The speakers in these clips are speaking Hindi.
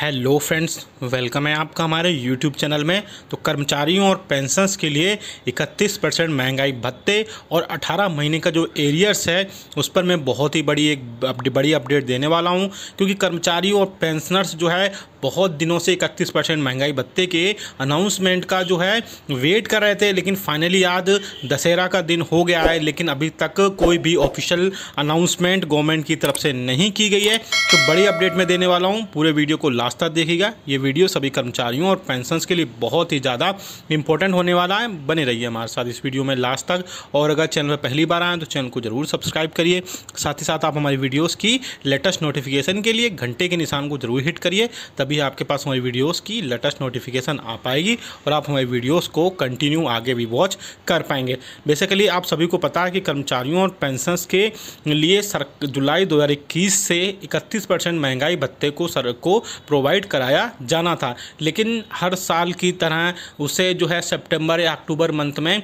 हेलो फ्रेंड्स वेलकम है आपका हमारे यूट्यूब चैनल में तो कर्मचारियों और पेंशनर्स के लिए 31 परसेंट महंगाई भत्ते और 18 महीने का जो एरियर्स है उस पर मैं बहुत ही बड़ी एक बड़ी अपडेट देने वाला हूं क्योंकि कर्मचारियों और पेंशनर्स जो है बहुत दिनों से इकतीस परसेंट महंगाई भत्ते के अनाउंसमेंट का जो है वेट कर रहे थे लेकिन फाइनली आज दशहरा का दिन हो गया है लेकिन अभी तक कोई भी ऑफिशियल अनाउंसमेंट गवर्नमेंट की तरफ से नहीं की गई है तो बड़ी अपडेट में देने वाला हूँ पूरे वीडियो को लास्ट तक देखिएगा ये वीडियो सभी कर्मचारियों और पेंशन के लिए बहुत ही ज़्यादा इंपॉर्टेंट होने वाला है बने रहिए हमारे साथ इस वीडियो में लास्ट तक और अगर चैनल पर पहली बार आए तो चैनल को ज़रूर सब्सक्राइब करिए साथ ही साथ आप हमारी वीडियोज़ की लेटेस्ट नोटिफिकेशन के लिए घंटे के निशान को ज़रूर हिट करिए तब तभी आपके पास हमारी वीडियोस की लेटेस्ट नोटिफिकेशन आ पाएगी और आप हमारी वीडियोस को कंटिन्यू आगे भी वॉच कर पाएंगे बेसिकली आप सभी को पता है कि कर्मचारियों और पेंशन के लिए सर जुलाई दो से इकतीस परसेंट महंगाई भत्ते को सर को प्रोवाइड कराया जाना था लेकिन हर साल की तरह उसे जो है सेप्टेम्बर या अक्टूबर मंथ में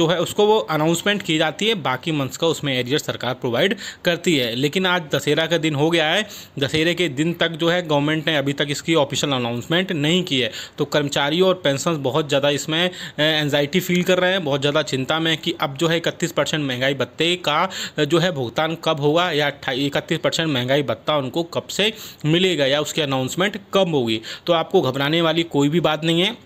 जो है उसको वो अनाउंसमेंट की जाती है बाकी मंथ्स का उसमें एरियर सरकार प्रोवाइड करती है लेकिन आज दशहरा का दिन हो गया है दशहरे के दिन तक जो है गवर्नमेंट ने अभी तक इस इसकी ऑफिशियल अनाउंसमेंट नहीं की है तो कर्मचारी और पेंशन बहुत ज़्यादा इसमें एनजाइटी फील कर रहे हैं बहुत ज़्यादा चिंता में कि अब जो है इकतीस परसेंट महंगाई भत्ते का जो है भुगतान कब होगा या इकतीस परसेंट महंगाई भत्ता उनको कब से मिलेगा या उसकी अनाउंसमेंट कब होगी तो आपको घबराने वाली कोई भी बात नहीं है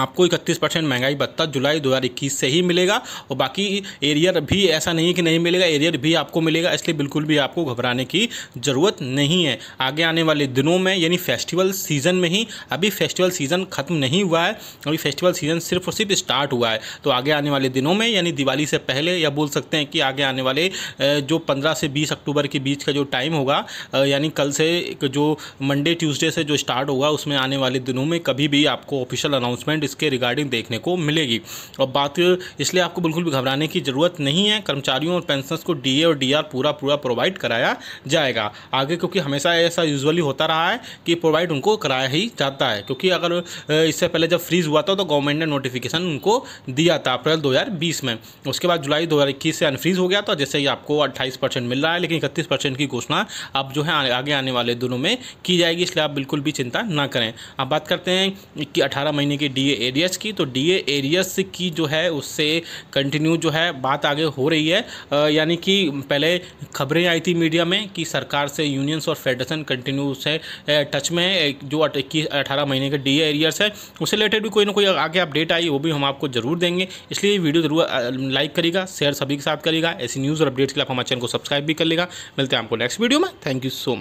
आपको इकतीस परसेंट महंगाई भत्ता जुलाई 2021 से ही मिलेगा और बाकी एरियर भी ऐसा नहीं कि नहीं मिलेगा एरियर भी आपको मिलेगा इसलिए बिल्कुल भी आपको घबराने की ज़रूरत नहीं है आगे आने वाले दिनों में यानी फेस्टिवल सीज़न में ही अभी फेस्टिवल सीज़न ख़त्म नहीं हुआ है अभी फेस्टिवल सीज़न सिर्फ और सिर्फ स्टार्ट हुआ है तो आगे आने वाले दिनों में यानी दिवाली से पहले या बोल सकते हैं कि आगे आने वाले जो पंद्रह से बीस अक्टूबर के बीच का जो टाइम होगा यानी कल से जो मंडे ट्यूजडे से जो स्टार्ट होगा उसमें आने वाले दिनों में कभी भी आपको ऑफिशियल अनाउंसमेंट डेवलपमेंट इसके रिगार्डिंग देखने को मिलेगी और बात इसलिए आपको बिल्कुल भी घबराने की ज़रूरत नहीं है कर्मचारियों और पेंशनर्स को डी और डी पूरा पूरा प्रोवाइड कराया जाएगा आगे क्योंकि हमेशा ऐसा यूजुअली होता रहा है कि प्रोवाइड उनको कराया ही जाता है क्योंकि अगर इससे पहले जब फ्रीज हुआ था तो गवर्नमेंट ने नोटिफिकेशन उनको दिया था अप्रैल 2020 में उसके बाद जुलाई 2021 से अनफ्रीज हो गया था जैसे ही आपको 28 परसेंट मिल रहा है लेकिन इकतीस परसेंट की घोषणा अब जो है आगे आने वाले दिनों में की जाएगी इसलिए आप बिल्कुल भी चिंता ना करें अब बात करते हैं कि अठारह महीने की डी डीए एरियस की तो डीए एरियस की जो है उससे कंटिन्यू जो है बात आगे हो रही है यानी कि पहले खबरें आई थी मीडिया में कि सरकार से यूनियंस और फेडरेशन कंटिन्यू से टच में जो इक्कीस अठारह महीने के डी एरियस है उससे रिलेटेड भी कोई ना कोई आगे अपडेट आई वो भी हम आपको जरूर देंगे इसलिए वीडियो जरूर लाइक करेगा शेयर सभी के साथ करेगा ऐसी न्यूज़ और अपडेट्स के लिए आप हमारे चैनल को सब्सक्राइब भी कर लेगा मिलते हैं आपको नेक्स्ट वीडियो में थैंक यू सो मच